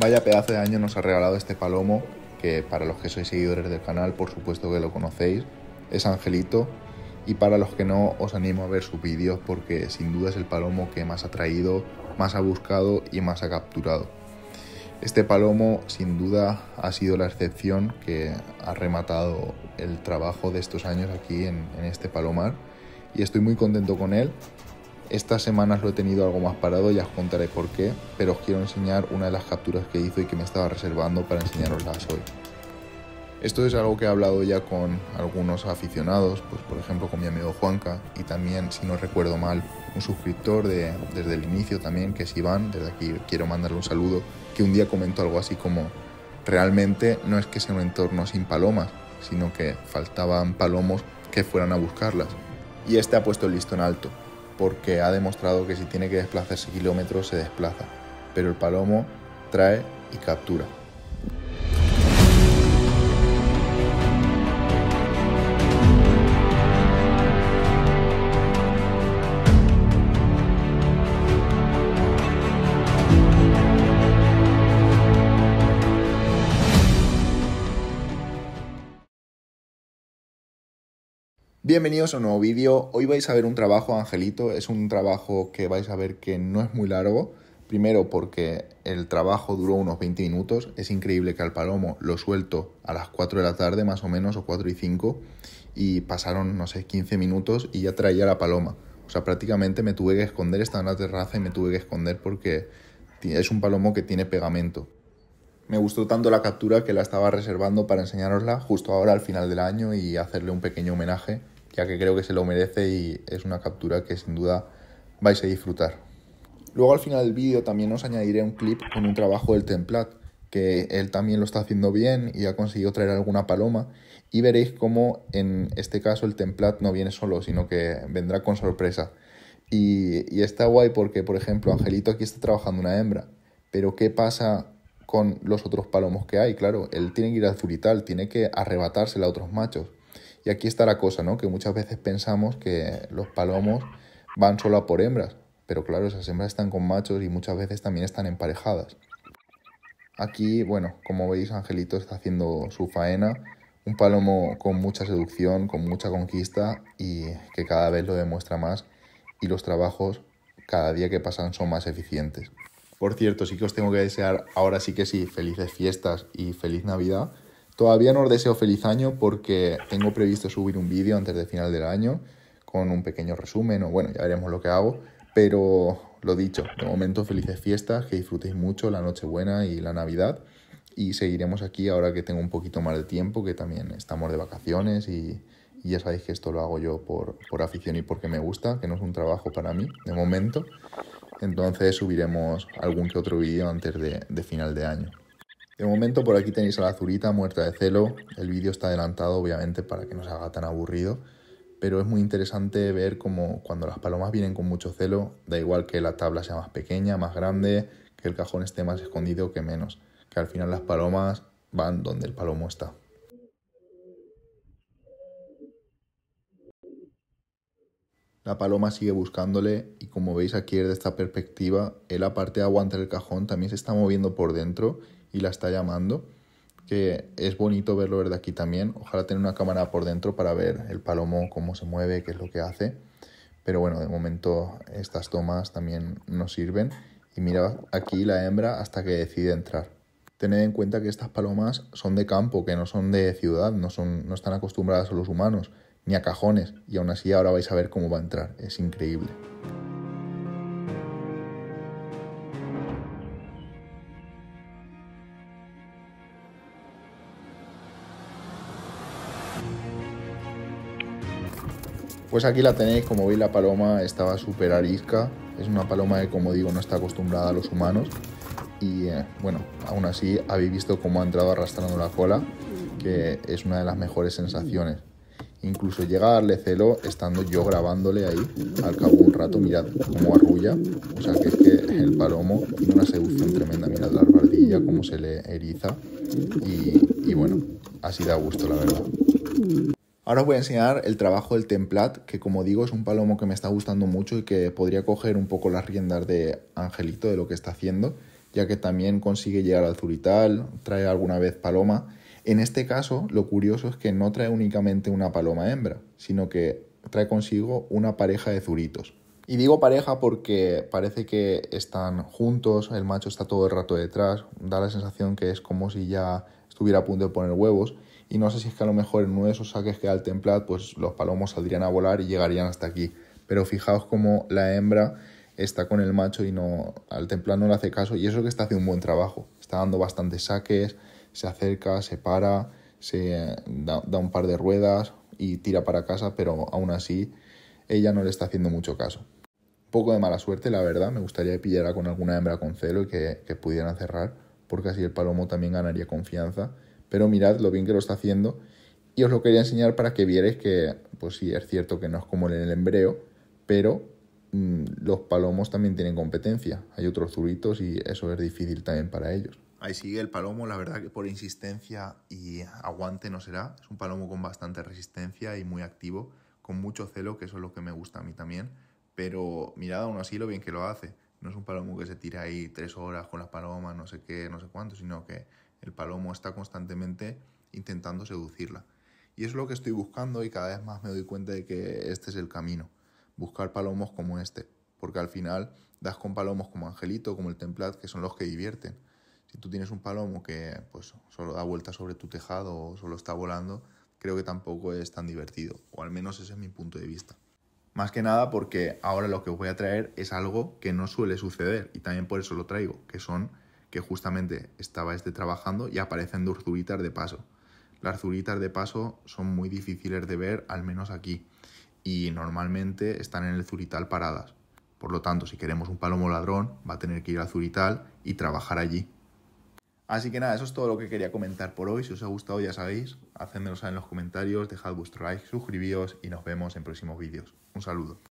Vaya pedazo de año nos ha regalado este palomo, que para los que sois seguidores del canal, por supuesto que lo conocéis, es Angelito. Y para los que no, os animo a ver sus vídeos porque sin duda es el palomo que más ha traído, más ha buscado y más ha capturado. Este palomo sin duda ha sido la excepción que ha rematado el trabajo de estos años aquí en, en este palomar y estoy muy contento con él estas semanas lo he tenido algo más parado, y os contaré por qué, pero os quiero enseñar una de las capturas que hizo y que me estaba reservando para enseñaroslas hoy. Esto es algo que he hablado ya con algunos aficionados, pues por ejemplo con mi amigo Juanca y también, si no recuerdo mal, un suscriptor de, desde el inicio también, que es Iván, desde aquí quiero mandarle un saludo, que un día comentó algo así como, realmente no es que sea un entorno sin palomas, sino que faltaban palomos que fueran a buscarlas. Y este ha puesto el listón alto porque ha demostrado que si tiene que desplazarse kilómetros se desplaza, pero el palomo trae y captura. Bienvenidos a un nuevo vídeo. Hoy vais a ver un trabajo, Angelito. Es un trabajo que vais a ver que no es muy largo. Primero porque el trabajo duró unos 20 minutos. Es increíble que al palomo lo suelto a las 4 de la tarde más o menos, o 4 y 5. Y pasaron, no sé, 15 minutos y ya traía la paloma. O sea, prácticamente me tuve que esconder. Estaba en la terraza y me tuve que esconder porque es un palomo que tiene pegamento. Me gustó tanto la captura que la estaba reservando para enseñarosla justo ahora al final del año y hacerle un pequeño homenaje ya que creo que se lo merece y es una captura que sin duda vais a disfrutar. Luego al final del vídeo también os añadiré un clip con un trabajo del Templat, que él también lo está haciendo bien y ha conseguido traer alguna paloma y veréis cómo en este caso el Templat no viene solo, sino que vendrá con sorpresa. Y, está guay porque, por ejemplo, Angelito aquí está trabajando una hembra, pero ¿qué pasa con los otros palomos que hay? Claro, él tiene que ir al Zurital, tiene que arrebatársela a otros machos. Y aquí está la cosa, ¿no? Que muchas veces pensamos que los palomos van solo a por hembras, pero claro, esas hembras están con machos y muchas veces también están emparejadas. Aquí, bueno, como veis, Angelito está haciendo su faena, un palomo con mucha seducción, con mucha conquista y que cada vez lo demuestra más y los trabajos cada día que pasan son más eficientes. Por cierto, sí que os tengo que desear ahora sí que sí felices fiestas y feliz Navidad Todavía no os deseo feliz año porque tengo previsto subir un vídeo antes de final del año con un pequeño resumen o bueno, ya veremos lo que hago, pero lo dicho, de momento felices fiestas, que disfrutéis mucho la buena y la Navidad y seguiremos aquí ahora que tengo un poquito más de tiempo, que también estamos de vacaciones y, y ya sabéis que esto lo hago yo por, afición y porque me gusta, que no es un trabajo para mí de momento. Entonces subiremos algún que otro vídeo antes de, de final de año. De momento por aquí tenéis a la Zurita muerta de celo. El vídeo está adelantado obviamente para que no se haga tan aburrido. Pero es muy interesante ver cómo cuando las palomas vienen con mucho celo, da igual que la tabla sea más pequeña, más grande, que el cajón esté más escondido que menos. Que al final las palomas van donde el palomo está. La paloma sigue buscándole y como veis aquí desde esta perspectiva, la parte de aguantar el cajón también se está moviendo por dentro y la está llamando, que es bonito verlo desde aquí también. Ojalá tener una cámara por dentro para ver el palomo, cómo se mueve, qué es lo que hace. Pero bueno, de momento estas tomas también nos sirven. Y mira aquí la hembra hasta que decide entrar. Tened en cuenta que estas palomas son de campo, que no son de ciudad, no, son, no están acostumbradas a los humanos, ni a cajones, y aún así ahora vais a ver cómo va a entrar. Es increíble. Pues aquí la tenéis, como veis la paloma estaba súper arisca, es una paloma que como digo no está acostumbrada a los humanos y eh, bueno, aún así habéis visto cómo ha entrado arrastrando la cola, que es una de las mejores sensaciones. Incluso llega a darle celo estando yo grabándole ahí, al cabo de un rato, mirad cómo arrulla, o sea que es que el palomo tiene una seducción tremenda, mirad la barbilla, cómo se le eriza y, y bueno, así da gusto la verdad. Ahora os voy a enseñar el trabajo del Templat, que como digo es un palomo que me está gustando mucho y que podría coger un poco las riendas de Angelito de lo que está haciendo, ya que también consigue llegar al Zurital, trae alguna vez paloma. En este caso, lo curioso es que no trae únicamente una paloma hembra, sino que trae consigo una pareja de zuritos. Y digo pareja porque parece que están juntos, el macho está todo el rato detrás, da la sensación que es como si ya estuviera a punto de poner huevos y no sé si es que a lo mejor en uno de esos saques que da el pues los palomos saldrían a volar y llegarían hasta aquí. Pero fijaos cómo la hembra está con el macho y no al templat no le hace caso y eso que está haciendo un buen trabajo. Está dando bastantes saques, se acerca, se para, se eh, da, un par de ruedas y tira para casa, pero aún así ella no le está haciendo mucho caso. Un poco de mala suerte, la verdad. Me gustaría que pillara con alguna hembra con celo y que, que pudieran cerrar, porque así el palomo también ganaría confianza pero mirad lo bien que lo está haciendo y os lo quería enseñar para que vierais que, pues sí, es cierto que no es como en el embreo, pero mm, los palomos también tienen competencia. Hay otros zuritos y eso es difícil también para ellos. Ahí sigue el palomo, la verdad que por insistencia y aguante no será. Es un palomo con bastante resistencia y muy activo, con mucho celo, que eso es lo que me gusta a mí también. Pero mirad aún así lo bien que lo hace. No es un palomo que se tira ahí tres horas con las palomas, no sé qué, no sé cuánto, sino que el palomo está constantemente intentando seducirla. Y es lo que estoy buscando y cada vez más me doy cuenta de que este es el camino, buscar palomos como este, porque al final das con palomos como Angelito, como el Templat, que son los que divierten. Si tú tienes un palomo que pues solo da vueltas sobre tu tejado o solo está volando, creo que tampoco es tan divertido, o al menos ese es mi punto de vista. Más que nada porque ahora lo que os voy a traer es algo que no suele suceder y también por eso lo traigo, que son que justamente estaba este trabajando y aparecen dos zuritas de paso. Las zuritas de paso son muy difíciles de ver, al menos aquí, y normalmente están en el zurital paradas. Por lo tanto, si queremos un palomo ladrón, va a tener que ir al zurital y trabajar allí. Así que nada, eso es todo lo que quería comentar por hoy. Si os ha gustado, ya sabéis, hacedmelo en los comentarios, dejad vuestro like, suscribíos y nos vemos en próximos vídeos. Un saludo.